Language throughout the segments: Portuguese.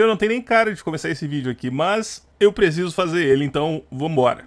Eu não tem nem cara de começar esse vídeo aqui, mas eu preciso fazer ele, então vambora.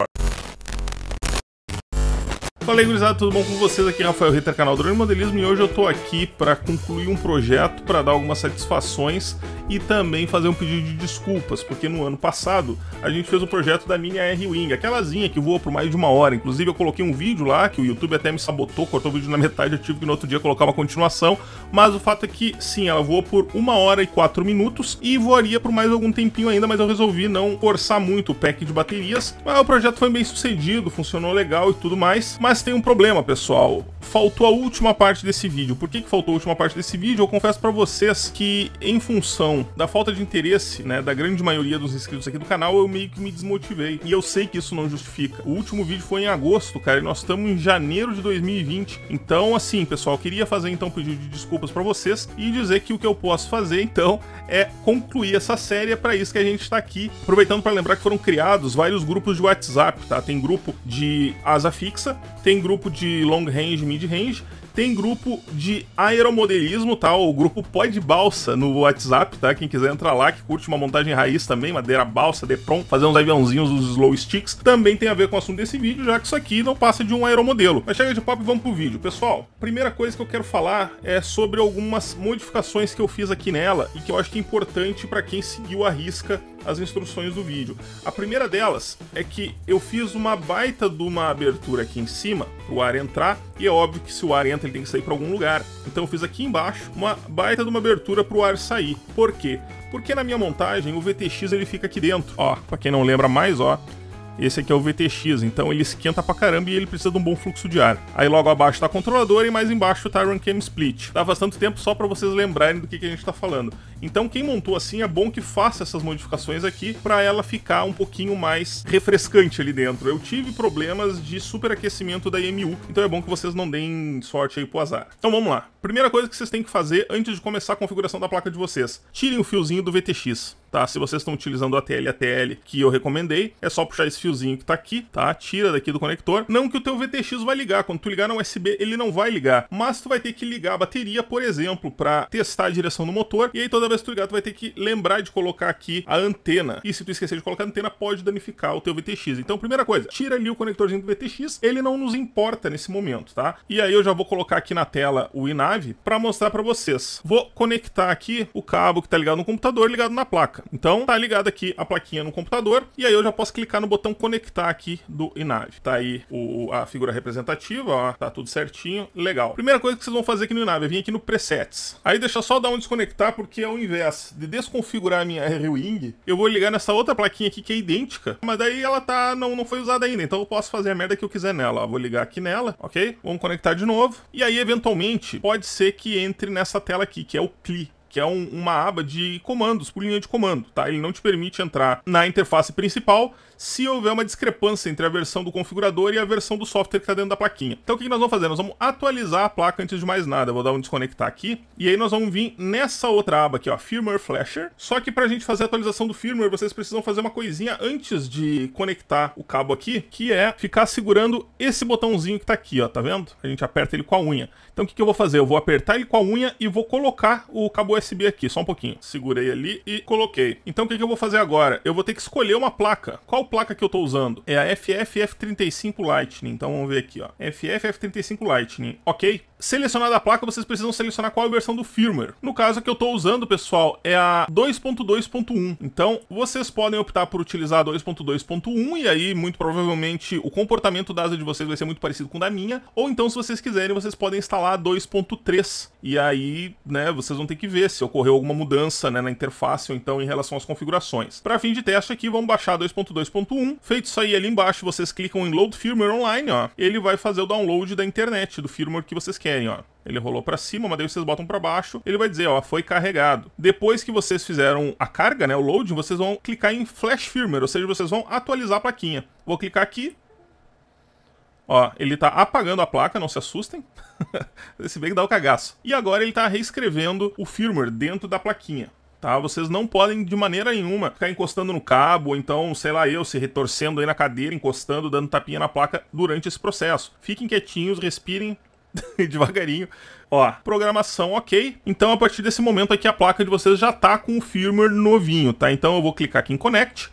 Fala aí, gurizada, tudo bom com vocês? Aqui é Rafael Ritter, canal Drone Modelismo, e hoje eu tô aqui para concluir um projeto, para dar algumas satisfações e também fazer um pedido de desculpas, porque no ano passado a gente fez o um projeto da mini R-Wing, aquelazinha que voa por mais de uma hora. Inclusive eu coloquei um vídeo lá que o YouTube até me sabotou, cortou o vídeo na metade, eu tive que no outro dia colocar uma continuação, mas o fato é que sim, ela voa por uma hora e quatro minutos e voaria por mais algum tempinho ainda, mas eu resolvi não forçar muito o pack de baterias. Mas o projeto foi bem sucedido, funcionou legal e tudo mais, mas mas tem um problema, pessoal. Faltou a última parte desse vídeo. Por que, que faltou a última parte desse vídeo? Eu confesso para vocês que, em função da falta de interesse, né, da grande maioria dos inscritos aqui do canal, eu meio que me desmotivei. E eu sei que isso não justifica. O último vídeo foi em agosto, cara, e nós estamos em janeiro de 2020. Então, assim, pessoal, queria fazer então um pedido de desculpas para vocês e dizer que o que eu posso fazer, então, é concluir essa série. É para isso que a gente está aqui. Aproveitando para lembrar que foram criados vários grupos de WhatsApp, tá? Tem grupo de asa fixa, tem grupo de long range, mid range, tem grupo de aeromodelismo, tá? O grupo pode Balsa no WhatsApp, tá? Quem quiser entrar lá, que curte uma montagem raiz também, madeira balsa, Depron, fazer uns aviãozinhos, os slow sticks, também tem a ver com o assunto desse vídeo, já que isso aqui não passa de um aeromodelo. Mas chega de papo e vamos pro vídeo. Pessoal, primeira coisa que eu quero falar é sobre algumas modificações que eu fiz aqui nela e que eu acho que é importante para quem seguiu a risca as instruções do vídeo. A primeira delas é que eu fiz uma baita de uma abertura aqui em cima para o ar entrar, e é óbvio que se o ar entra ele tem que sair para algum lugar. Então eu fiz aqui embaixo uma baita de uma abertura para o ar sair. Por quê? Porque na minha montagem o VTX ele fica aqui dentro. Ó, para quem não lembra mais, ó, esse aqui é o VTX, então ele esquenta pra caramba e ele precisa de um bom fluxo de ar. Aí logo abaixo tá a controladora e mais embaixo tá a Cam Split. Tá bastante tempo só para vocês lembrarem do que, que a gente tá falando. Então quem montou assim é bom que faça essas modificações aqui para ela ficar um pouquinho mais refrescante ali dentro. Eu tive problemas de superaquecimento da EMU, então é bom que vocês não deem sorte aí pro azar. Então vamos lá. Primeira coisa que vocês têm que fazer antes de começar a configuração da placa de vocês, tirem o fiozinho do VTX tá? Se vocês estão utilizando a TL ATL que eu recomendei, é só puxar esse fiozinho que tá aqui, tá? Tira daqui do conector. Não que o teu VTX vai ligar, quando tu ligar na USB ele não vai ligar, mas tu vai ter que ligar a bateria, por exemplo, para testar a direção do motor, e aí toda vez que tu ligar tu vai ter que lembrar de colocar aqui a antena. E se tu esquecer de colocar a antena, pode danificar o teu VTX. Então, primeira coisa, tira ali o conectorzinho do VTX, ele não nos importa nesse momento, tá? E aí eu já vou colocar aqui na tela o inave para mostrar para vocês. Vou conectar aqui o cabo que tá ligado no computador ligado na placa. Então tá ligado aqui a plaquinha no computador e aí eu já posso clicar no botão conectar aqui do Inave. Tá aí o, a figura representativa, ó, tá tudo certinho, legal. Primeira coisa que vocês vão fazer aqui no Inave é vir aqui no Presets. Aí deixa só dar um desconectar porque ao é invés de desconfigurar a minha R-Wing, eu vou ligar nessa outra plaquinha aqui que é idêntica, mas daí ela tá não, não foi usada ainda, então eu posso fazer a merda que eu quiser nela. Ó, vou ligar aqui nela, ok? Vamos conectar de novo. E aí eventualmente pode ser que entre nessa tela aqui, que é o CLI, que é um, uma aba de comandos, por linha de comando, tá? Ele não te permite entrar na interface principal se houver uma discrepância entre a versão do configurador e a versão do software que está dentro da plaquinha. Então o que nós vamos fazer? Nós vamos atualizar a placa antes de mais nada. Eu vou dar um desconectar aqui. E aí nós vamos vir nessa outra aba aqui, ó, Firmware Flasher. Só que para a gente fazer a atualização do firmware, vocês precisam fazer uma coisinha antes de conectar o cabo aqui, que é ficar segurando esse botãozinho que está aqui, ó, tá vendo? A gente aperta ele com a unha. Então o que, que eu vou fazer? Eu vou apertar ele com a unha e vou colocar o cabo USB aqui, só um pouquinho. Segurei ali e coloquei. Então o que, que eu vou fazer agora? Eu vou ter que escolher uma placa. Qual placa que eu estou usando? É a FFF35 Lightning. Então vamos ver aqui, ó. FFF35 Lightning. Ok selecionada a placa, vocês precisam selecionar qual é a versão do firmware. No caso que eu estou usando, pessoal, é a 2.2.1. Então, vocês podem optar por utilizar a 2.2.1 e aí, muito provavelmente, o comportamento da asa de vocês vai ser muito parecido com o da minha. Ou então, se vocês quiserem, vocês podem instalar a 2.3. E aí, né, vocês vão ter que ver se ocorreu alguma mudança né, na interface ou então em relação às configurações. Para fim de teste aqui, vamos baixar 2.2.1. Feito isso aí, ali embaixo, vocês clicam em Load Firmware Online, ó. Ele vai fazer o download da internet, do firmware que vocês querem ó. Ele rolou para cima, mas daí vocês botam para baixo, ele vai dizer, ó, foi carregado. Depois que vocês fizeram a carga, né, o load, vocês vão clicar em Flash Firmware, ou seja, vocês vão atualizar a plaquinha. Vou clicar aqui. Ó, ele tá apagando a placa, não se assustem. Se bem que dá o cagaço. E agora ele tá reescrevendo o firmware dentro da plaquinha. Tá? Vocês não podem de maneira nenhuma ficar encostando no cabo, ou então, sei lá, eu se retorcendo aí na cadeira, encostando, dando tapinha na placa durante esse processo. Fiquem quietinhos, respirem, devagarinho. Ó, programação ok. Então, a partir desse momento aqui, a placa de vocês já tá com o firmware novinho, tá? Então, eu vou clicar aqui em Connect.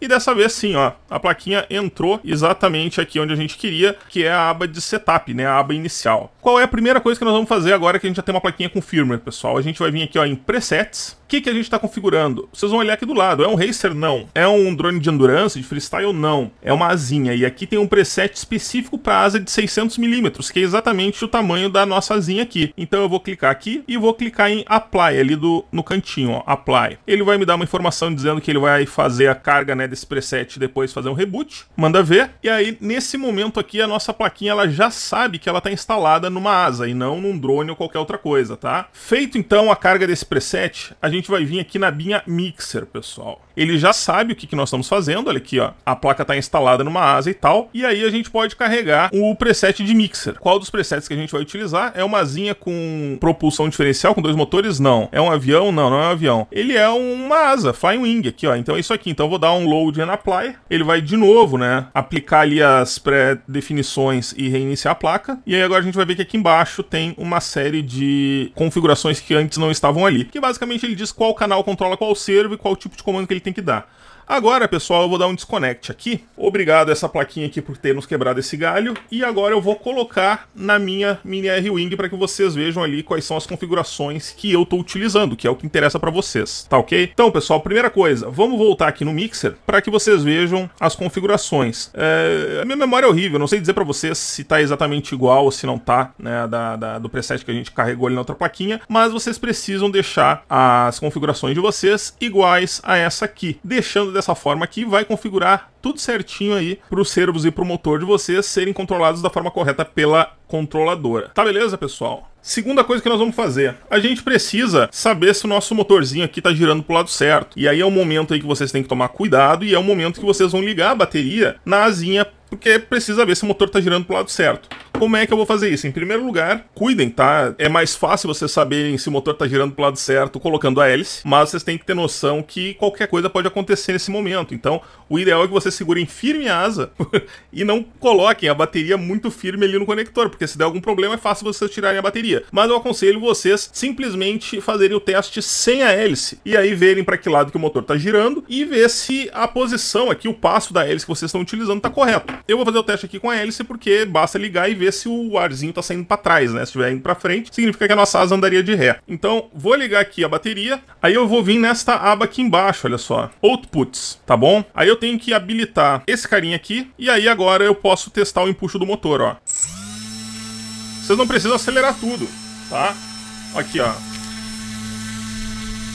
E dessa vez sim, ó, a plaquinha entrou exatamente aqui onde a gente queria, que é a aba de setup, né, a aba inicial. Qual é a primeira coisa que nós vamos fazer agora que a gente já tem uma plaquinha com firmware, pessoal? A gente vai vir aqui, ó, em presets, o que, que a gente está configurando? Vocês vão olhar aqui do lado. É um racer? Não. É um drone de endurance, de freestyle? Não. É uma asinha. E aqui tem um preset específico para asa de 600mm, que é exatamente o tamanho da nossa asinha aqui. Então eu vou clicar aqui e vou clicar em Apply ali do, no cantinho, ó, Apply. Ele vai me dar uma informação dizendo que ele vai fazer a carga né, desse preset e depois fazer um reboot. Manda ver. E aí, nesse momento aqui, a nossa plaquinha ela já sabe que ela está instalada numa asa e não num drone ou qualquer outra coisa, tá? Feito então a carga desse preset, a gente vai vir aqui na binha Mixer, pessoal. Ele já sabe o que, que nós estamos fazendo, olha aqui, ó. A placa está instalada numa asa e tal, e aí a gente pode carregar o preset de Mixer. Qual dos presets que a gente vai utilizar? É uma asinha com propulsão diferencial, com dois motores? Não. É um avião? Não, não é um avião. Ele é uma asa, flying wing aqui, ó. Então é isso aqui. Então eu vou dar um load and apply. Ele vai de novo, né, aplicar ali as pré-definições e reiniciar a placa. E aí agora a gente vai ver que aqui embaixo tem uma série de configurações que antes não estavam ali. Que basicamente ele diz diz qual canal controla qual servo e qual tipo de comando que ele tem que dar. Agora, pessoal, eu vou dar um desconect aqui. Obrigado essa plaquinha aqui por ter nos quebrado esse galho. E agora eu vou colocar na minha Mini R-Wing para que vocês vejam ali quais são as configurações que eu estou utilizando, que é o que interessa para vocês, tá ok? Então, pessoal, primeira coisa, vamos voltar aqui no Mixer para que vocês vejam as configurações. É, a minha memória é horrível, não sei dizer para vocês se está exatamente igual ou se não está, né, da, da, do preset que a gente carregou ali na outra plaquinha, mas vocês precisam deixar as configurações de vocês iguais a essa aqui, deixando dessa forma aqui vai configurar tudo certinho aí para os servos e para o motor de vocês serem controlados da forma correta pela controladora. Tá beleza, pessoal? Segunda coisa que nós vamos fazer, a gente precisa saber se o nosso motorzinho aqui está girando para o lado certo. E aí é o momento aí que vocês têm que tomar cuidado e é o momento que vocês vão ligar a bateria na asinha porque precisa ver se o motor está girando para o lado certo. Como é que eu vou fazer isso? Em primeiro lugar, cuidem, tá? É mais fácil vocês saberem se o motor está girando para o lado certo colocando a hélice, mas vocês têm que ter noção que qualquer coisa pode acontecer nesse momento. Então, o ideal é que vocês segurem firme a asa e não coloquem a bateria muito firme ali no conector, porque se der algum problema é fácil vocês tirarem a bateria. Mas eu aconselho vocês simplesmente fazerem o teste sem a hélice e aí verem para que lado que o motor está girando e ver se a posição aqui, o passo da hélice que vocês estão utilizando está correto. Eu vou fazer o teste aqui com a hélice porque basta ligar e ver se o arzinho tá saindo para trás, né? Se estiver indo para frente, significa que a nossa asa andaria de ré. Então, vou ligar aqui a bateria, aí eu vou vir nesta aba aqui embaixo, olha só, Outputs, tá bom? Aí eu tenho que habilitar esse carinha aqui, e aí agora eu posso testar o empuxo do motor, ó. Vocês não precisam acelerar tudo, tá? Aqui, ó.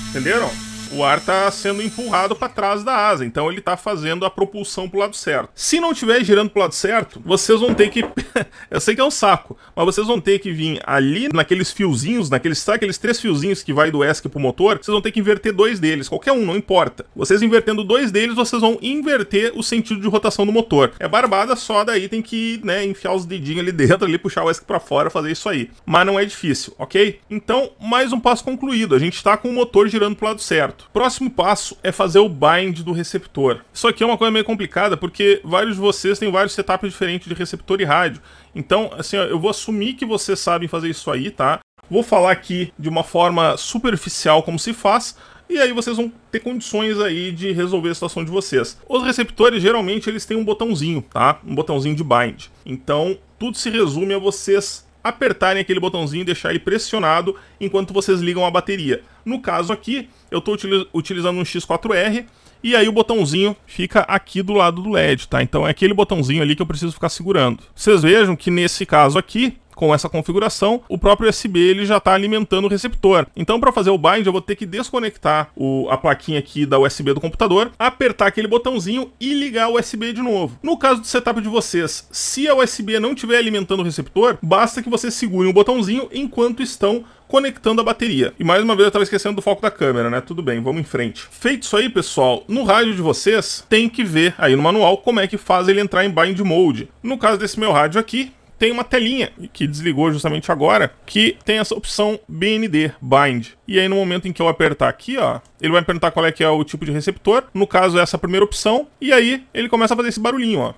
Entenderam? o ar está sendo empurrado para trás da asa, então ele está fazendo a propulsão para o lado certo. Se não estiver girando para o lado certo, vocês vão ter que... eu sei que é um saco, mas vocês vão ter que vir ali naqueles fiozinhos, naqueles, sabe, aqueles três fiozinhos que vai do ESC para o motor, vocês vão ter que inverter dois deles, qualquer um, não importa. Vocês invertendo dois deles, vocês vão inverter o sentido de rotação do motor. É barbada, só daí tem que né, enfiar os dedinhos ali dentro, ali, puxar o ESC para fora, fazer isso aí. Mas não é difícil, ok? Então, mais um passo concluído. A gente está com o motor girando para o lado certo. Próximo passo é fazer o bind do receptor. Isso aqui é uma coisa meio complicada, porque vários de vocês têm vários setups diferentes de receptor e rádio. Então, assim, ó, eu vou assumir que vocês sabem fazer isso aí, tá? Vou falar aqui de uma forma superficial como se faz, e aí vocês vão ter condições aí de resolver a situação de vocês. Os receptores, geralmente, eles têm um botãozinho, tá? Um botãozinho de bind. Então, tudo se resume a vocês apertarem aquele botãozinho e deixar ele pressionado enquanto vocês ligam a bateria. No caso aqui, eu estou utilizando um X4R e aí o botãozinho fica aqui do lado do LED, tá? Então é aquele botãozinho ali que eu preciso ficar segurando. Vocês vejam que nesse caso aqui, com essa configuração, o próprio USB ele já está alimentando o receptor. Então, para fazer o bind, eu vou ter que desconectar o, a plaquinha aqui da USB do computador, apertar aquele botãozinho e ligar o USB de novo. No caso do setup de vocês, se a USB não estiver alimentando o receptor, basta que vocês segure o botãozinho enquanto estão conectando a bateria. E mais uma vez eu estava esquecendo do foco da câmera, né? Tudo bem, vamos em frente. Feito isso aí, pessoal, no rádio de vocês, tem que ver aí no manual como é que faz ele entrar em bind mode. No caso desse meu rádio aqui, tem uma telinha que desligou justamente agora, que tem essa opção BND, Bind. E aí no momento em que eu apertar aqui, ó, ele vai me perguntar qual é que é o tipo de receptor, no caso é essa primeira opção, e aí ele começa a fazer esse barulhinho, ó.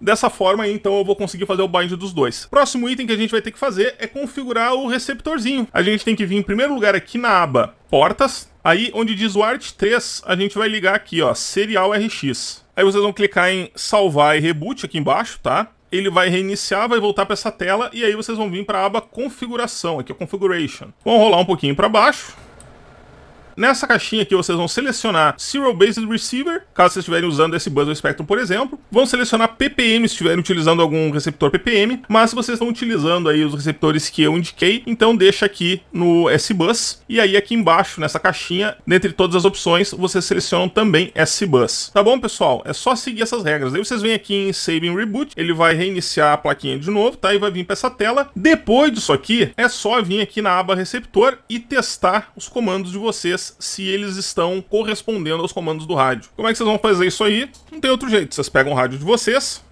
Dessa forma, então, eu vou conseguir fazer o bind dos dois. Próximo item que a gente vai ter que fazer é configurar o receptorzinho. A gente tem que vir em primeiro lugar aqui na aba Portas. Aí, onde diz o ART3, a gente vai ligar aqui, ó, Serial RX. Aí vocês vão clicar em salvar e reboot aqui embaixo, tá? Ele vai reiniciar, vai voltar para essa tela e aí vocês vão vir para a aba configuração, aqui é configuration. Vão rolar um pouquinho para baixo. Nessa caixinha aqui vocês vão selecionar Serial Based Receiver, caso vocês estiverem usando esse Buzz Spectrum, por exemplo. Vão selecionar PPM se estiverem utilizando algum receptor PPM, mas se vocês estão utilizando aí os receptores que eu indiquei, então deixa aqui no S-Bus. E aí aqui embaixo, nessa caixinha, dentre todas as opções, vocês selecionam também S-Bus. Tá bom, pessoal? É só seguir essas regras. Aí vocês vêm aqui em save and Reboot, ele vai reiniciar a plaquinha de novo, tá? E vai vir para essa tela. Depois disso aqui, é só vir aqui na aba receptor e testar os comandos de vocês se eles estão correspondendo aos comandos do rádio. Como é que vocês vão fazer isso aí? Não tem outro jeito. Vocês pegam o rádio de vocês,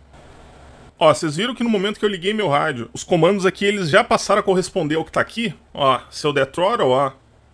Ó, vocês viram que no momento que eu liguei meu rádio, os comandos aqui eles já passaram a corresponder ao que tá aqui? Ó, se eu der throttle, ó,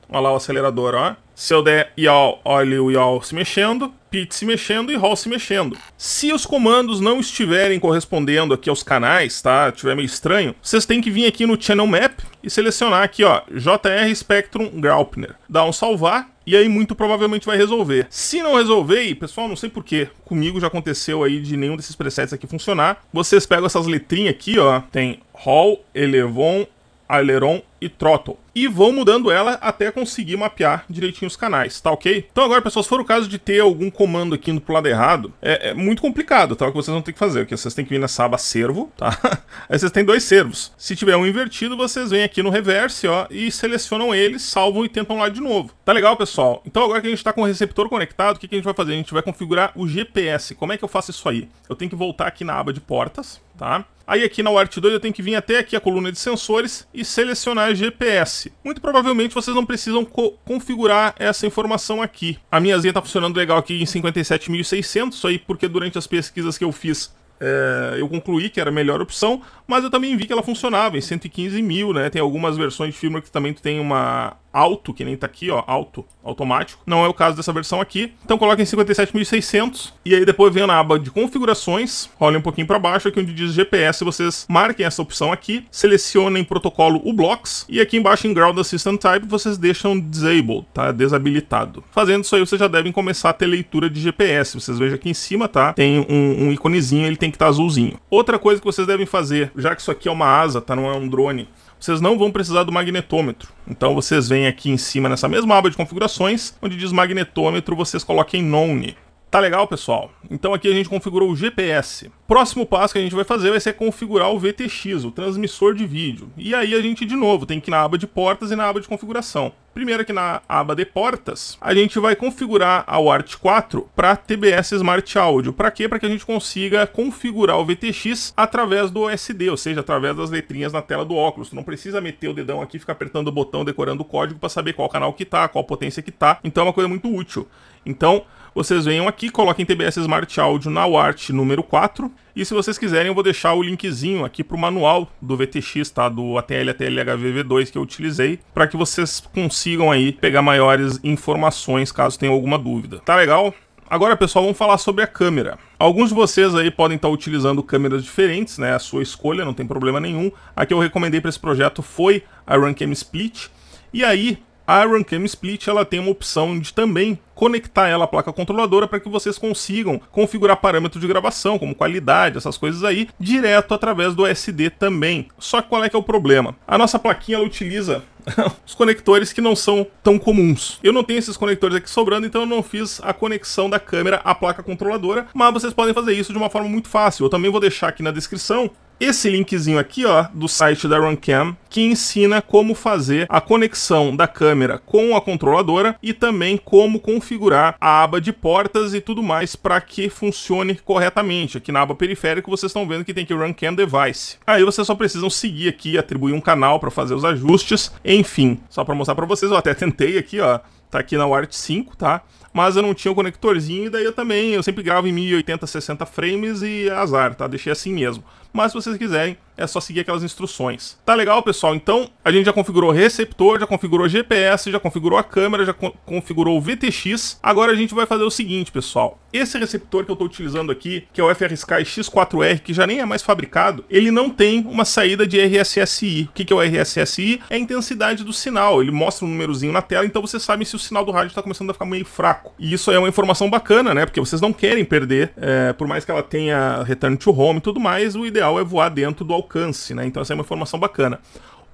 ó lá o acelerador, ó. Se eu der yaw, olha o yaw se mexendo. Pete se mexendo e Hall se mexendo. Se os comandos não estiverem correspondendo aqui aos canais, tá? Tiver meio estranho, vocês têm que vir aqui no Channel Map e selecionar aqui, ó, JR Spectrum Graupner. Dá um salvar e aí muito provavelmente vai resolver. Se não resolver, e pessoal, não sei porquê, comigo já aconteceu aí de nenhum desses presets aqui funcionar, vocês pegam essas letrinhas aqui, ó, tem Hall, Elevon, aileron e throttle. E vão mudando ela até conseguir mapear direitinho os canais, tá ok? Então agora, pessoal, se for o caso de ter algum comando aqui indo pro lado errado, é, é muito complicado, tá? O que vocês vão ter que fazer, que vocês têm que vir nessa aba servo, tá? Aí vocês têm dois servos. Se tiver um invertido, vocês vêm aqui no reverse, ó, e selecionam ele, salvam e tentam lá de novo. Tá legal, pessoal? Então agora que a gente tá com o receptor conectado, o que, que a gente vai fazer? A gente vai configurar o GPS. Como é que eu faço isso aí? Eu tenho que voltar aqui na aba de portas, tá? Aí aqui na Wart 2 eu tenho que vir até aqui a coluna de sensores e selecionar GPS. Muito provavelmente vocês não precisam co configurar essa informação aqui. A minha Z está funcionando legal aqui em 57.600, aí porque durante as pesquisas que eu fiz é, eu concluí que era a melhor opção, mas eu também vi que ela funcionava em 115 mil, né? Tem algumas versões de firmware que também tem uma alto, que nem tá aqui, ó, alto, automático. Não é o caso dessa versão aqui. Então coloquem 57.600 e aí depois vem na aba de configurações, olhem um pouquinho para baixo aqui onde diz GPS, vocês marquem essa opção aqui, selecionem protocolo uBlocks e aqui embaixo em Ground Assistant Type vocês deixam Disabled, tá? Desabilitado. Fazendo isso aí vocês já devem começar a ter leitura de GPS. Vocês vejam aqui em cima, tá? Tem um, um iconezinho, ele tem que estar tá azulzinho. Outra coisa que vocês devem fazer, já que isso aqui é uma asa, tá? Não é um drone vocês não vão precisar do magnetômetro. Então vocês vêm aqui em cima nessa mesma aba de configurações, onde diz magnetômetro, vocês coloquem None. Tá legal, pessoal? Então aqui a gente configurou o GPS. Próximo passo que a gente vai fazer vai ser configurar o VTX, o transmissor de vídeo. E aí a gente, de novo, tem que ir na aba de portas e na aba de configuração. Primeiro aqui na aba de portas, a gente vai configurar a WART 4 para TBS Smart Audio. Para quê? Para que a gente consiga configurar o VTX através do OSD, ou seja, através das letrinhas na tela do óculos. Tu não precisa meter o dedão aqui, ficar apertando o botão, decorando o código para saber qual canal que tá, qual potência que tá. Então é uma coisa muito útil. Então, vocês venham aqui, coloquem TBS Smart Audio na UART número 4. E se vocês quiserem, eu vou deixar o linkzinho aqui para o manual do VTX, tá? Do ATL ATL HVV2 que eu utilizei, para que vocês consigam aí pegar maiores informações caso tenham alguma dúvida. Tá legal? Agora, pessoal, vamos falar sobre a câmera. Alguns de vocês aí podem estar utilizando câmeras diferentes, né? A sua escolha, não tem problema nenhum. A que eu recomendei para esse projeto foi a Runcam Split. E aí, a Iron Cam Split ela tem uma opção de também conectar ela à placa controladora para que vocês consigam configurar parâmetros de gravação, como qualidade, essas coisas aí, direto através do SD também. Só que qual é que é o problema? A nossa plaquinha ela utiliza os conectores que não são tão comuns. Eu não tenho esses conectores aqui sobrando, então eu não fiz a conexão da câmera à placa controladora, mas vocês podem fazer isso de uma forma muito fácil. Eu também vou deixar aqui na descrição esse linkzinho aqui ó, do site da Runcam, que ensina como fazer a conexão da câmera com a controladora e também como configurar a aba de portas e tudo mais para que funcione corretamente. Aqui na aba periférica vocês estão vendo que tem que Runcam Device. Aí vocês só precisam seguir aqui, atribuir um canal para fazer os ajustes, enfim. Só para mostrar para vocês, eu até tentei aqui, ó, tá aqui na Wart 5, tá? Mas eu não tinha o conectorzinho, e daí eu também, eu sempre gravo em 1080, 60 frames e é azar, tá? Deixei assim mesmo. Mas se vocês quiserem, é só seguir aquelas instruções. Tá legal, pessoal? Então, a gente já configurou receptor, já configurou GPS, já configurou a câmera, já co configurou o VTX. Agora a gente vai fazer o seguinte, pessoal. Esse receptor que eu estou utilizando aqui, que é o FRSky X4R, que já nem é mais fabricado, ele não tem uma saída de RSSI. O que, que é o RSSI? É a intensidade do sinal. Ele mostra um númerozinho na tela, então você sabe se o sinal do rádio está começando a ficar meio fraco. E isso é uma informação bacana, né? Porque vocês não querem perder, é, por mais que ela tenha return to home e tudo mais, o ideal é voar dentro do alcance alcance, né? Então essa é uma informação bacana.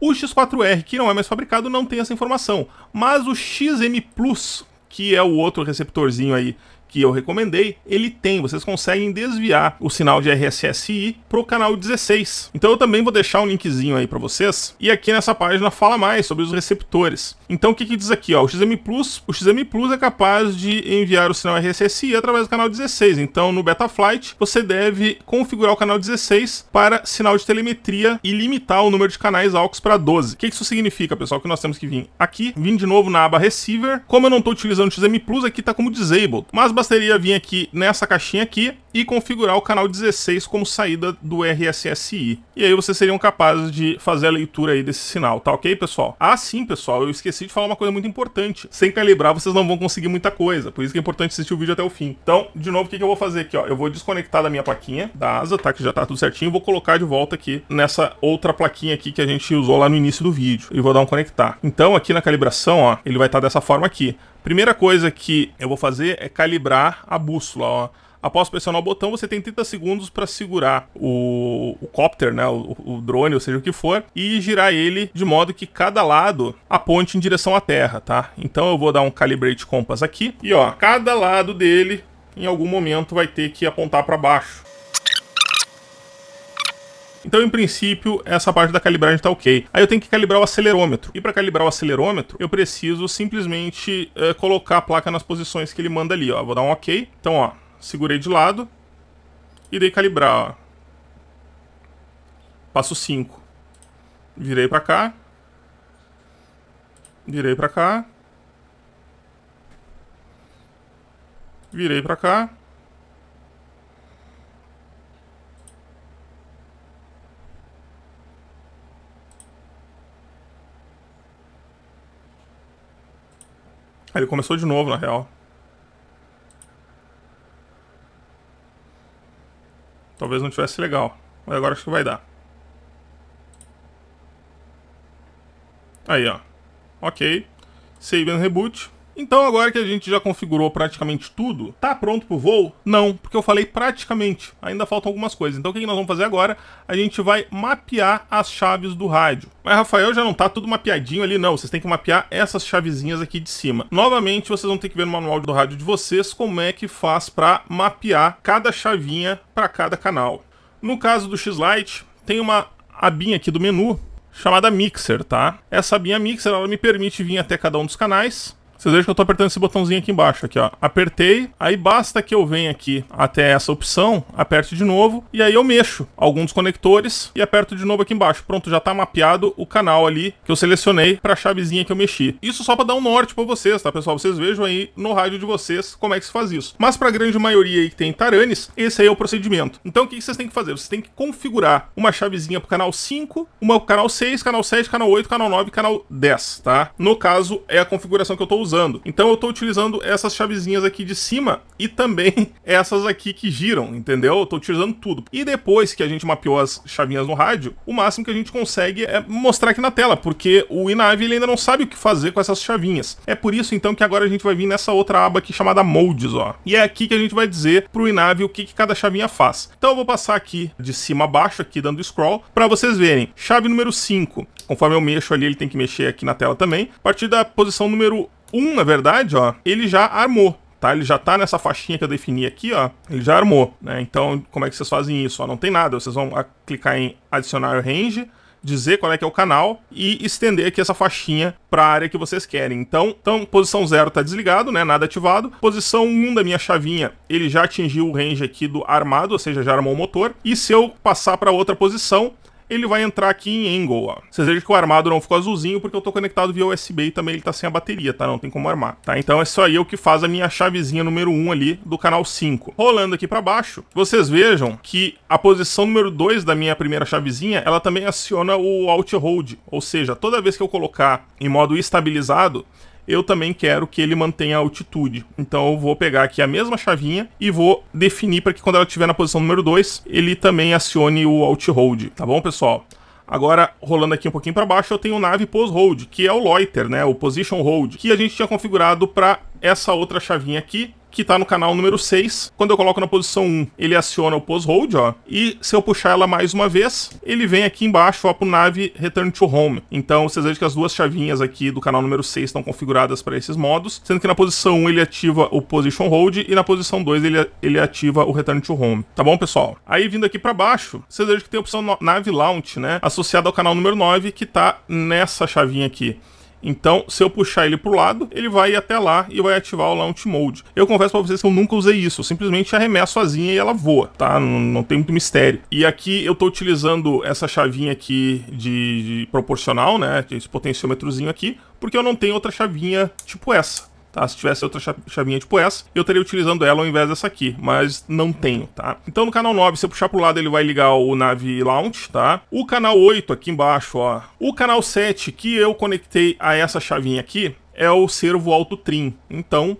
O X4R, que não é mais fabricado, não tem essa informação, mas o XM Plus, que é o outro receptorzinho aí que eu recomendei, ele tem, vocês conseguem desviar o sinal de RSSI para o canal 16. Então eu também vou deixar um linkzinho aí para vocês. E aqui nessa página fala mais sobre os receptores. Então o que, que diz aqui? Ó, o XM Plus, o XM Plus é capaz de enviar o sinal RSSI através do canal 16. Então no Betaflight você deve configurar o canal 16 para sinal de telemetria e limitar o número de canais AUX para 12. O que, que isso significa, pessoal? Que nós temos que vir aqui, vir de novo na aba Receiver. Como eu não estou utilizando o XM Plus, aqui está como Disabled. Mas bastaria vir aqui nessa caixinha aqui e configurar o canal 16 como saída do RSSI. E aí vocês seriam capazes de fazer a leitura aí desse sinal, tá ok, pessoal? Ah, sim, pessoal, eu esqueci de falar uma coisa muito importante. Sem calibrar, vocês não vão conseguir muita coisa, por isso que é importante assistir o vídeo até o fim. Então, de novo, o que, que eu vou fazer aqui, ó? Eu vou desconectar da minha plaquinha, da asa, tá, que já tá tudo certinho, vou colocar de volta aqui nessa outra plaquinha aqui que a gente usou lá no início do vídeo. E vou dar um conectar. Então, aqui na calibração, ó, ele vai estar tá dessa forma aqui. Primeira coisa que eu vou fazer é calibrar a bússola, ó. Após pressionar o botão, você tem 30 segundos para segurar o, o copter, né, o, o, drone, ou seja o que for, e girar ele de modo que cada lado aponte em direção à Terra, tá? Então eu vou dar um calibrate compass aqui e ó, cada lado dele em algum momento vai ter que apontar para baixo. Então, em princípio, essa parte da calibragem está ok. Aí eu tenho que calibrar o acelerômetro. E para calibrar o acelerômetro, eu preciso simplesmente é, colocar a placa nas posições que ele manda ali. Ó. Vou dar um ok. Então, ó, segurei de lado e dei calibrar. Ó. Passo 5. Virei para cá. Virei para cá. Virei para cá. Ele começou de novo, na real. Talvez não tivesse legal. Mas agora acho que vai dar. Aí, ó. Ok. Save and reboot. Então agora que a gente já configurou praticamente tudo, tá pronto pro voo? Não, porque eu falei praticamente, ainda faltam algumas coisas. Então o que nós vamos fazer agora? A gente vai mapear as chaves do rádio. Mas Rafael, já não tá tudo mapeadinho ali não, vocês têm que mapear essas chavezinhas aqui de cima. Novamente, vocês vão ter que ver no manual do rádio de vocês como é que faz para mapear cada chavinha para cada canal. No caso do X-Lite, tem uma abinha aqui do menu chamada Mixer, tá? Essa abinha Mixer, ela me permite vir até cada um dos canais vocês vejam que eu estou apertando esse botãozinho aqui embaixo, aqui ó. Apertei, aí basta que eu venha aqui até essa opção, aperte de novo, e aí eu mexo alguns conectores e aperto de novo aqui embaixo. Pronto, já está mapeado o canal ali que eu selecionei para a chavezinha que eu mexi. Isso só para dar um norte para vocês, tá pessoal? Vocês vejam aí no rádio de vocês como é que se faz isso. Mas para a grande maioria aí que tem taranes, esse aí é o procedimento. Então o que vocês têm que fazer? Vocês têm que configurar uma chavezinha pro canal 5, uma pro canal 6, canal 7, canal 8, canal 9, canal 10, tá? No caso, é a configuração que eu estou usando usando. Então eu estou utilizando essas chavezinhas aqui de cima e também essas aqui que giram, entendeu? Eu tô utilizando tudo. E depois que a gente mapeou as chavinhas no rádio, o máximo que a gente consegue é mostrar aqui na tela, porque o Inave ainda não sabe o que fazer com essas chavinhas. É por isso então que agora a gente vai vir nessa outra aba aqui chamada Moldes, ó. E é aqui que a gente vai dizer pro Inave o que, que cada chavinha faz. Então eu vou passar aqui de cima a baixo, aqui dando scroll, para vocês verem. Chave número 5, conforme eu mexo ali, ele tem que mexer aqui na tela também. A partir da posição número 1, na verdade, ó, ele já armou tá? Ele já tá nessa faixinha que eu defini aqui, ó. Ele já armou, né? Então, como é que vocês fazem isso? Ó, não tem nada. Vocês vão clicar em adicionar range, dizer qual é que é o canal e estender aqui essa faixinha para a área que vocês querem. Então, então posição 0 tá desligado, né? Nada ativado. Posição 1 um da minha chavinha, ele já atingiu o range aqui do armado, ou seja, já armou o motor. E se eu passar para outra posição, ele vai entrar aqui em Engoa. Vocês vejam que o armado não ficou azulzinho porque eu tô conectado via USB e também ele tá sem a bateria, tá? Não tem como armar, tá? Então é só eu que faz a minha chavezinha número 1 ali do canal 5. Rolando aqui para baixo, vocês vejam que a posição número 2 da minha primeira chavezinha, ela também aciona o Alt Hold, ou seja, toda vez que eu colocar em modo estabilizado, eu também quero que ele mantenha a altitude. Então eu vou pegar aqui a mesma chavinha e vou definir para que quando ela estiver na posição número 2, ele também acione o alt hold, tá bom, pessoal? Agora, rolando aqui um pouquinho para baixo, eu tenho o nave pose hold, que é o loiter, né, o position hold, que a gente tinha configurado para essa outra chavinha aqui, que tá no canal número 6. Quando eu coloco na posição 1, ele aciona o pose hold, ó. E se eu puxar ela mais uma vez, ele vem aqui embaixo, ó, pro nave return to home. Então, vocês vejam que as duas chavinhas aqui do canal número 6 estão configuradas para esses modos, sendo que na posição 1 ele ativa o position hold e na posição 2 ele, ele ativa o return to home. Tá bom, pessoal? Aí, vindo aqui para baixo, vocês vejam que tem a opção nave launch, né? Associada ao canal número 9, que tá nessa chavinha aqui. Então, se eu puxar ele pro lado, ele vai ir até lá e vai ativar o Launch Mode. Eu confesso para vocês que eu nunca usei isso, eu simplesmente arremesso sozinha e ela voa, tá? Não, não, tem muito mistério. E aqui eu tô utilizando essa chavinha aqui de, de proporcional, né? Esse potenciômetrozinho aqui, porque eu não tenho outra chavinha tipo essa tá? Se tivesse outra chavinha tipo essa, eu estaria utilizando ela ao invés dessa aqui, mas não tenho, tá? Então no canal 9, se eu puxar pro lado, ele vai ligar o Nave Launch, tá? O canal 8 aqui embaixo, ó. O canal 7 que eu conectei a essa chavinha aqui é o servo Auto Trim. Então,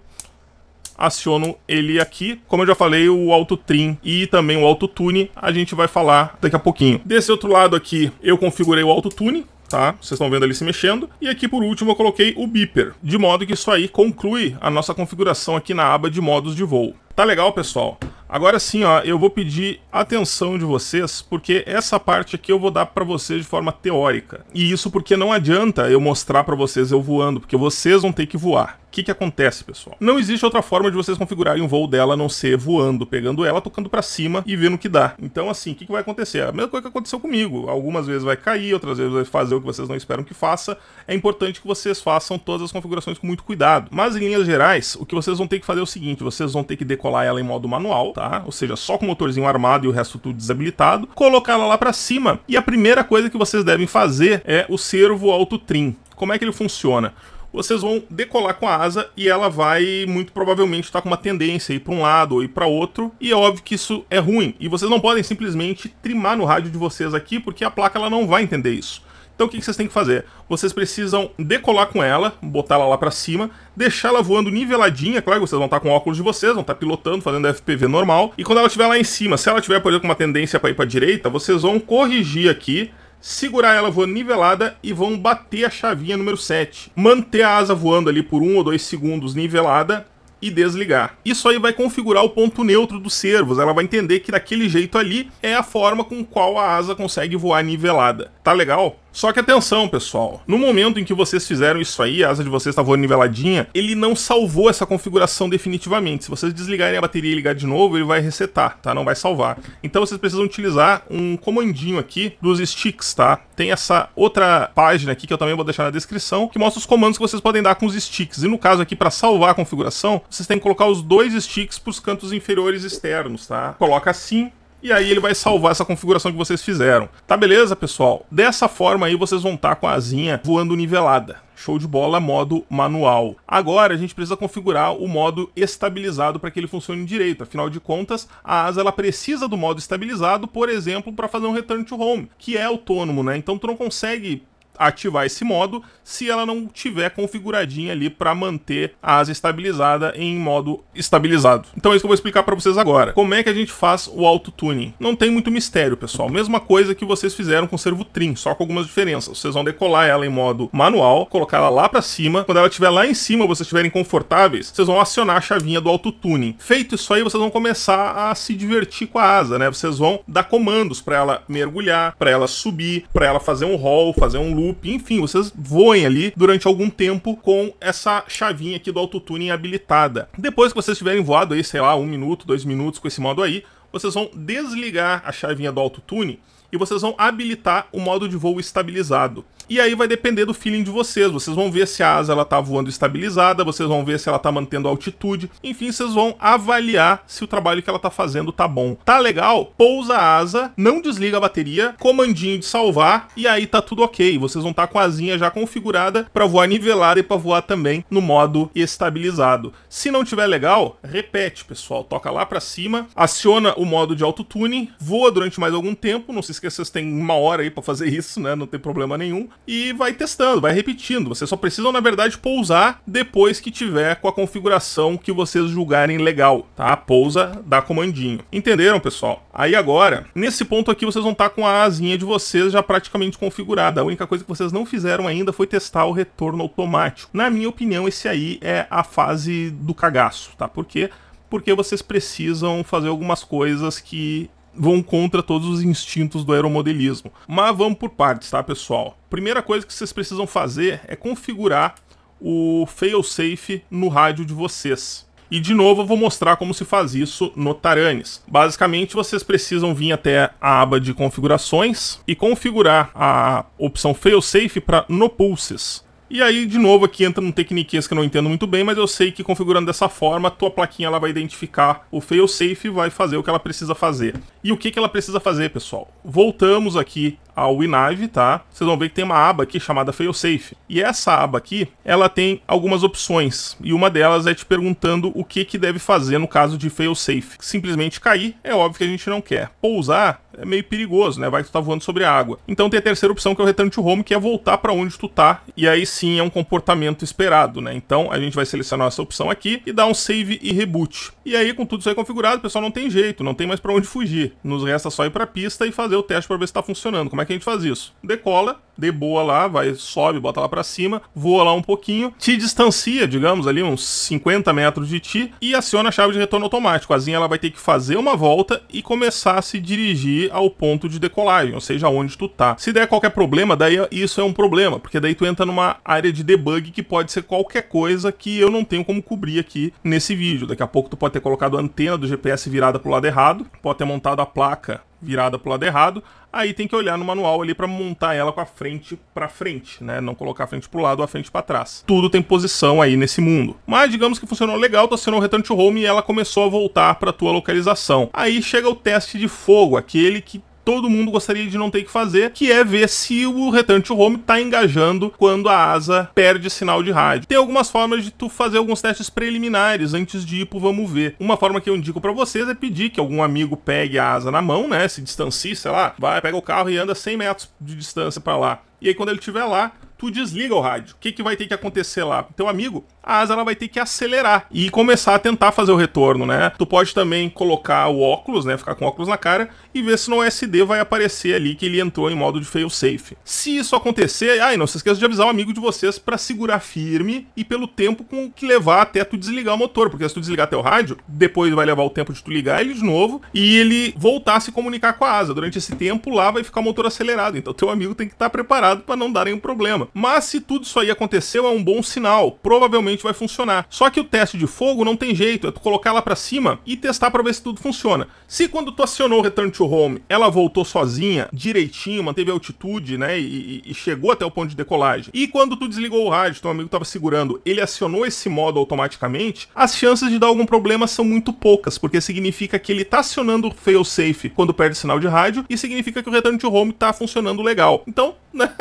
aciono ele aqui. Como eu já falei, o Auto Trim e também o Auto Tune, a gente vai falar daqui a pouquinho. Desse outro lado aqui, eu configurei o Auto Tune, tá? Vocês estão vendo ele se mexendo. E aqui por último eu coloquei o beeper, de modo que isso aí conclui a nossa configuração aqui na aba de modos de voo tá legal, pessoal. Agora sim, ó, eu vou pedir atenção de vocês, porque essa parte aqui eu vou dar para vocês de forma teórica. E isso porque não adianta eu mostrar para vocês eu voando, porque vocês vão ter que voar. O que, que acontece, pessoal? Não existe outra forma de vocês configurarem o voo dela a não ser voando, pegando ela, tocando para cima e vendo o que dá. Então, assim, o que, que vai acontecer? A mesma coisa que aconteceu comigo. Algumas vezes vai cair, outras vezes vai fazer o que vocês não esperam que faça. É importante que vocês façam todas as configurações com muito cuidado. Mas, em linhas gerais, o que vocês vão ter que fazer é o seguinte, vocês vão ter que decorar colar ela em modo manual, tá? Ou seja, só com o motorzinho armado e o resto tudo desabilitado, colocar ela lá para cima e a primeira coisa que vocês devem fazer é o servo alto trim. Como é que ele funciona? vocês vão decolar com a asa e ela vai muito provavelmente estar tá com uma tendência ir para um lado ou ir para outro, e é óbvio que isso é ruim. E vocês não podem simplesmente trimar no rádio de vocês aqui, porque a placa ela não vai entender isso. Então o que vocês têm que fazer? Vocês precisam decolar com ela, botar ela lá para cima, deixar ela voando niveladinha, claro que vocês vão estar tá com óculos de vocês, vão estar tá pilotando, fazendo FPV normal. E quando ela estiver lá em cima, se ela tiver, por exemplo, uma tendência para ir para direita, vocês vão corrigir aqui segurar ela voando nivelada e vão bater a chavinha número 7. Manter a asa voando ali por um ou dois segundos nivelada e desligar. Isso aí vai configurar o ponto neutro dos servos, ela vai entender que daquele jeito ali é a forma com qual a asa consegue voar nivelada tá legal? Só que atenção, pessoal. No momento em que vocês fizeram isso aí, a asa de vocês estava niveladinha, ele não salvou essa configuração definitivamente. Se vocês desligarem a bateria e ligar de novo, ele vai resetar, tá? Não vai salvar. Então vocês precisam utilizar um comandinho aqui dos sticks, tá? Tem essa outra página aqui que eu também vou deixar na descrição, que mostra os comandos que vocês podem dar com os sticks. E no caso aqui, para salvar a configuração, vocês têm que colocar os dois sticks para os cantos inferiores externos, tá? Coloca assim, e aí ele vai salvar essa configuração que vocês fizeram. Tá beleza, pessoal? Dessa forma aí vocês vão estar tá com a asinha voando nivelada. Show de bola, modo manual. Agora a gente precisa configurar o modo estabilizado para que ele funcione direito. Afinal de contas, a asa ela precisa do modo estabilizado, por exemplo, para fazer um return to home, que é autônomo, né? Então tu não consegue ativar esse modo se ela não tiver configuradinha ali para manter a asa estabilizada em modo estabilizado. Então é isso que eu vou explicar para vocês agora. Como é que a gente faz o auto-tuning? Não tem muito mistério, pessoal. Mesma coisa que vocês fizeram com o servo trim, só com algumas diferenças. Vocês vão decolar ela em modo manual, colocar ela lá para cima. Quando ela estiver lá em cima, vocês estiverem confortáveis, vocês vão acionar a chavinha do auto-tuning. Feito isso aí, vocês vão começar a se divertir com a asa, né? Vocês vão dar comandos para ela mergulhar, para ela subir, para ela fazer um roll, fazer um loop, loop, enfim, vocês voem ali durante algum tempo com essa chavinha aqui do autotuning habilitada. Depois que vocês tiverem voado aí, sei lá, um minuto, dois minutos com esse modo aí, vocês vão desligar a chavinha do autotune e vocês vão habilitar o modo de voo estabilizado. E aí vai depender do feeling de vocês. Vocês vão ver se a asa ela tá voando estabilizada, vocês vão ver se ela tá mantendo a altitude. Enfim, vocês vão avaliar se o trabalho que ela tá fazendo tá bom. Tá legal? Pousa a asa, não desliga a bateria, comandinho de salvar e aí tá tudo OK. Vocês vão estar tá com a asinha já configurada para voar nivelada e para voar também no modo estabilizado. Se não tiver legal, repete, pessoal. Toca lá para cima, aciona o modo de autotune, voa durante mais algum tempo, não se esqueça, vocês têm uma hora aí para fazer isso, né? Não tem problema nenhum. E vai testando, vai repetindo. Vocês só precisam, na verdade, pousar depois que tiver com a configuração que vocês julgarem legal, tá? Pousa, dá comandinho. Entenderam, pessoal? Aí agora, nesse ponto aqui, vocês vão estar tá com a asinha de vocês já praticamente configurada. A única coisa que vocês não fizeram ainda foi testar o retorno automático. Na minha opinião, esse aí é a fase do cagaço, tá? Porque porque vocês precisam fazer algumas coisas que vão contra todos os instintos do aeromodelismo. Mas vamos por partes, tá, pessoal? Primeira coisa que vocês precisam fazer é configurar o failsafe no rádio de vocês. E de novo eu vou mostrar como se faz isso no Taranis. Basicamente vocês precisam vir até a aba de configurações e configurar a opção failsafe para no pulses. E aí, de novo, aqui entra um tecniquez que eu não entendo muito bem, mas eu sei que configurando dessa forma, a tua plaquinha ela vai identificar o failsafe e vai fazer o que ela precisa fazer. E o que, que ela precisa fazer, pessoal? Voltamos aqui ao Inave, tá? Vocês vão ver que tem uma aba aqui chamada Failsafe. E essa aba aqui, ela tem algumas opções. E uma delas é te perguntando o que, que deve fazer no caso de Failsafe. Simplesmente cair, é óbvio que a gente não quer. Pousar, é meio perigoso, né? Vai que tu tá voando sobre a água. Então tem a terceira opção que é o return to home, que é voltar para onde tu tá, e aí sim é um comportamento esperado, né? Então a gente vai selecionar essa opção aqui e dar um save e reboot. E aí com tudo isso aí configurado, pessoal, não tem jeito, não tem mais para onde fugir. Nos resta só ir para pista e fazer o teste para ver se tá funcionando. Como é que a gente faz isso? Decola, de boa lá, vai, sobe, bota lá para cima, voa lá um pouquinho, te distancia, digamos ali, uns 50 metros de ti e aciona a chave de retorno automático. A Zinha ela vai ter que fazer uma volta e começar a se dirigir ao ponto de decolagem, ou seja, onde tu tá. Se der qualquer problema, daí isso é um problema, porque daí tu entra numa área de debug que pode ser qualquer coisa que eu não tenho como cobrir aqui nesse vídeo. Daqui a pouco tu pode ter colocado a antena do GPS virada pro lado errado, pode ter montado a placa virada para o lado errado, aí tem que olhar no manual ali para montar ela com a frente para frente, né? Não colocar a frente para o lado, ou a frente para trás. Tudo tem posição aí nesse mundo. Mas digamos que funcionou legal, tu acionou o Return to Home e ela começou a voltar para tua localização. Aí chega o teste de fogo, aquele que todo mundo gostaria de não ter que fazer, que é ver se o return to home está engajando quando a asa perde sinal de rádio. Tem algumas formas de tu fazer alguns testes preliminares antes de ir pro vamos ver. Uma forma que eu indico para vocês é pedir que algum amigo pegue a asa na mão, né, se distancie, sei lá, vai, pega o carro e anda 100 metros de distância para lá. E aí quando ele estiver lá, tu desliga o rádio. O que, que vai ter que acontecer lá? Teu amigo, a asa ela vai ter que acelerar e começar a tentar fazer o retorno, né? Tu pode também colocar o óculos, né? Ficar com o óculos na cara e ver se no SD vai aparecer ali que ele entrou em modo de fail safe. Se isso acontecer, ai, não se esqueça de avisar o amigo de vocês para segurar firme e pelo tempo com que levar até tu desligar o motor, porque se tu desligar teu rádio, depois vai levar o tempo de tu ligar ele de novo e ele voltar a se comunicar com a asa. Durante esse tempo lá vai ficar o motor acelerado, então teu amigo tem que estar tá preparado para não dar nenhum problema. Mas se tudo isso aí aconteceu, é um bom sinal. Provavelmente vai funcionar. Só que o teste de fogo não tem jeito. É tu colocar ela pra cima e testar pra ver se tudo funciona. Se quando tu acionou o Return to Home, ela voltou sozinha, direitinho, manteve a altitude, né? E, e chegou até o ponto de decolagem. E quando tu desligou o rádio, teu amigo tava segurando, ele acionou esse modo automaticamente, as chances de dar algum problema são muito poucas, porque significa que ele tá acionando o fail safe quando perde sinal de rádio e significa que o Return to Home tá funcionando legal. Então, né?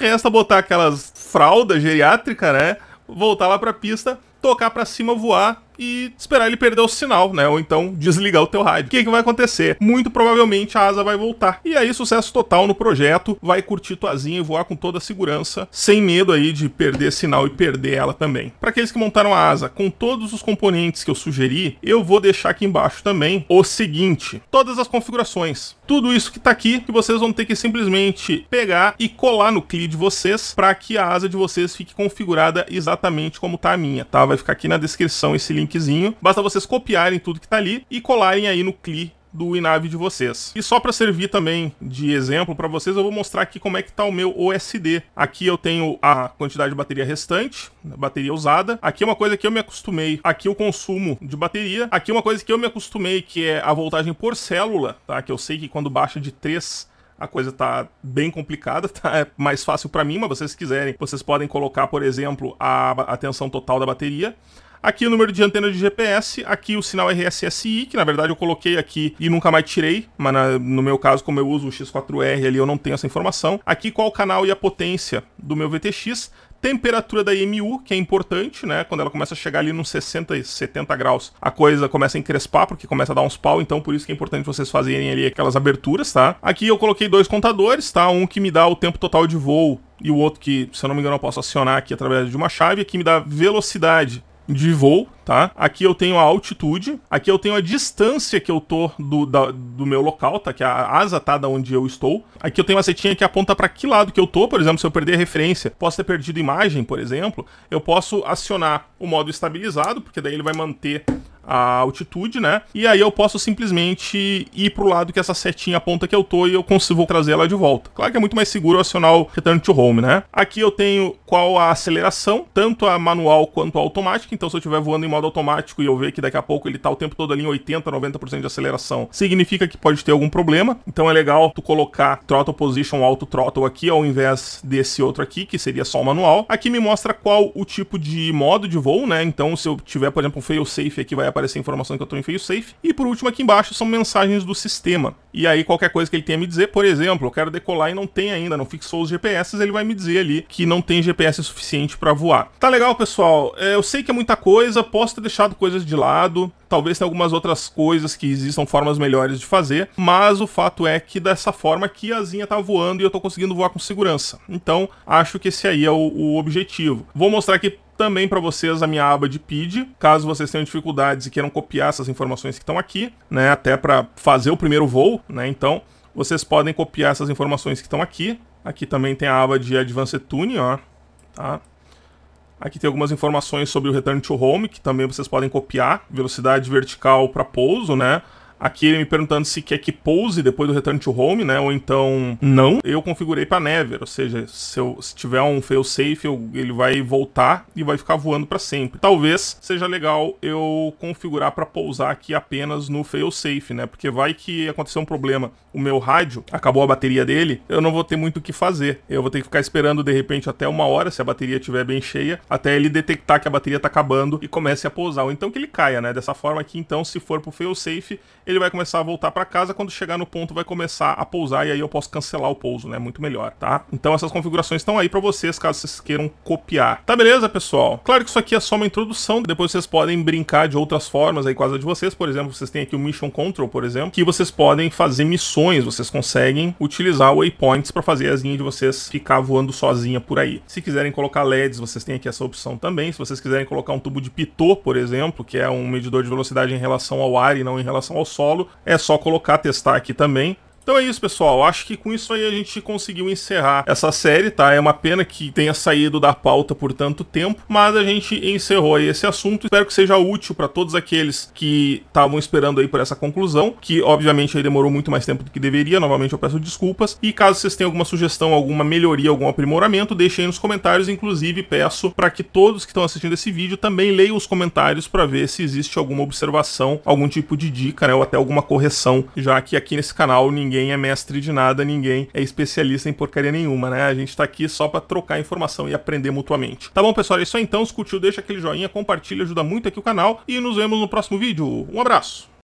Resta botar botar aquelas fraldas geriátricas, né? Voltar lá pra pista, tocar pra cima, voar e esperar ele perder o sinal, né? Ou então desligar o teu rádio. O que, é que vai acontecer? Muito provavelmente a asa vai voltar. E aí, sucesso total no projeto, vai curtir tua asinha e voar com toda a segurança, sem medo aí de perder sinal e perder ela também. Para aqueles que montaram a asa com todos os componentes que eu sugeri, eu vou deixar aqui embaixo também o seguinte: todas as configurações. Tudo isso que tá aqui, que vocês vão ter que simplesmente pegar e colar no CLI de vocês para que a asa de vocês fique configurada exatamente como tá a minha, tá? Vai ficar aqui na descrição esse link linkzinho. Basta vocês copiarem tudo que tá ali e colarem aí no CLI do Inave de vocês. E só para servir também de exemplo para vocês, eu vou mostrar aqui como é que tá o meu OSD. Aqui eu tenho a quantidade de bateria restante, bateria usada. Aqui é uma coisa que eu me acostumei, aqui o consumo de bateria. Aqui é uma coisa que eu me acostumei, que é a voltagem por célula, tá? Que eu sei que quando baixa de 3 a coisa tá bem complicada, tá? É mais fácil para mim, mas vocês quiserem, vocês podem colocar, por exemplo, a, a tensão total da bateria. Aqui o número de antena de GPS, aqui o sinal RSSI, que na verdade eu coloquei aqui e nunca mais tirei, mas na, no meu caso, como eu uso o X4R ali, eu não tenho essa informação. Aqui qual o canal e a potência do meu VTX, temperatura da IMU, que é importante, né? Quando ela começa a chegar ali nos 60, 70 graus, a coisa começa a encrespar, porque começa a dar uns pau, então por isso que é importante vocês fazerem ali aquelas aberturas, tá? Aqui eu coloquei dois contadores, tá? Um que me dá o tempo total de voo e o outro que, se eu não me engano, eu posso acionar aqui através de uma chave, aqui me dá velocidade de voo, tá? Aqui eu tenho a altitude, aqui eu tenho a distância que eu tô do, da, do meu local, tá? Que a asa tá da onde eu estou. Aqui eu tenho uma setinha que aponta para que lado que eu tô, por exemplo, se eu perder referência, posso ter perdido imagem, por exemplo, eu posso acionar o modo estabilizado, porque daí ele vai manter a altitude, né? E aí eu posso simplesmente ir pro lado que essa setinha aponta que eu tô e eu consigo trazer ela de volta. Claro que é muito mais seguro acionar o Return to Home, né? Aqui eu tenho qual a aceleração, tanto a manual quanto a automática. Então se eu estiver voando em modo automático e eu ver que daqui a pouco ele tá o tempo todo ali em 80, 90% de aceleração, significa que pode ter algum problema. Então é legal tu colocar throttle position auto throttle aqui ao invés desse outro aqui, que seria só o manual. Aqui me mostra qual o tipo de modo de voo, né? Então se eu tiver, por exemplo, um fail safe aqui vai aparecer a informação que eu estou em safe E por último, aqui embaixo são mensagens do sistema. E aí qualquer coisa que ele tenha a me dizer, por exemplo, eu quero decolar e não tem ainda, não fixou os GPS, ele vai me dizer ali que não tem GPS suficiente para voar. Tá legal, pessoal? É, eu sei que é muita coisa, posso ter deixado coisas de lado, talvez tenha algumas outras coisas que existam formas melhores de fazer, mas o fato é que dessa forma aqui a Zinha tá voando e eu tô conseguindo voar com segurança. Então, acho que esse aí é o, o objetivo. Vou mostrar aqui também para vocês a minha aba de PID, caso vocês tenham dificuldades e queiram copiar essas informações que estão aqui, né, até para fazer o primeiro voo, né? Então, vocês podem copiar essas informações que estão aqui. Aqui também tem a aba de Advanced Tune, ó, tá? Aqui tem algumas informações sobre o Return to Home, que também vocês podem copiar. Velocidade vertical para pouso, né? Aqui ele me perguntando se quer que pose depois do Return to Home, né? Ou então não. Eu configurei para Never, ou seja, se, eu, se tiver um fail eu, ele vai voltar e vai ficar voando para sempre. Talvez seja legal eu configurar para pousar aqui apenas no fail safe, né? Porque vai que aconteceu um problema, o meu rádio acabou a bateria dele, eu não vou ter muito o que fazer. Eu vou ter que ficar esperando de repente até uma hora, se a bateria estiver bem cheia, até ele detectar que a bateria tá acabando e comece a pousar. Ou então que ele caia, né? Dessa forma aqui, então, se for pro safe ele vai começar a voltar para casa, quando chegar no ponto vai começar a pousar e aí eu posso cancelar o pouso, né? Muito melhor, tá? Então essas configurações estão aí para vocês, caso vocês queiram copiar. Tá beleza, pessoal? Claro que isso aqui é só uma introdução, depois vocês podem brincar de outras formas aí com as de vocês, por exemplo, vocês têm aqui o Mission Control, por exemplo, que vocês podem fazer missões, vocês conseguem utilizar waypoints para fazer as de vocês ficar voando sozinha por aí. Se quiserem colocar LEDs, vocês têm aqui essa opção também. Se vocês quiserem colocar um tubo de Pitot, por exemplo, que é um medidor de velocidade em relação ao ar e não em relação ao sol, solo. É só colocar, testar aqui também. Então é isso, pessoal. Acho que com isso aí a gente conseguiu encerrar essa série, tá? É uma pena que tenha saído da pauta por tanto tempo, mas a gente encerrou aí esse assunto. Espero que seja útil para todos aqueles que estavam esperando aí por essa conclusão, que obviamente aí demorou muito mais tempo do que deveria. Novamente eu peço desculpas. E caso vocês tenham alguma sugestão, alguma melhoria, algum aprimoramento, deixem aí nos comentários. Inclusive peço para que todos que estão assistindo esse vídeo também leiam os comentários para ver se existe alguma observação, algum tipo de dica, né? Ou até alguma correção, já que aqui nesse canal ninguém ninguém é mestre de nada, ninguém é especialista em porcaria nenhuma, né? A gente tá aqui só para trocar informação e aprender mutuamente. Tá bom, pessoal? É isso aí então. Se curtiu, deixa aquele joinha, compartilha, ajuda muito aqui o canal e nos vemos no próximo vídeo. Um abraço!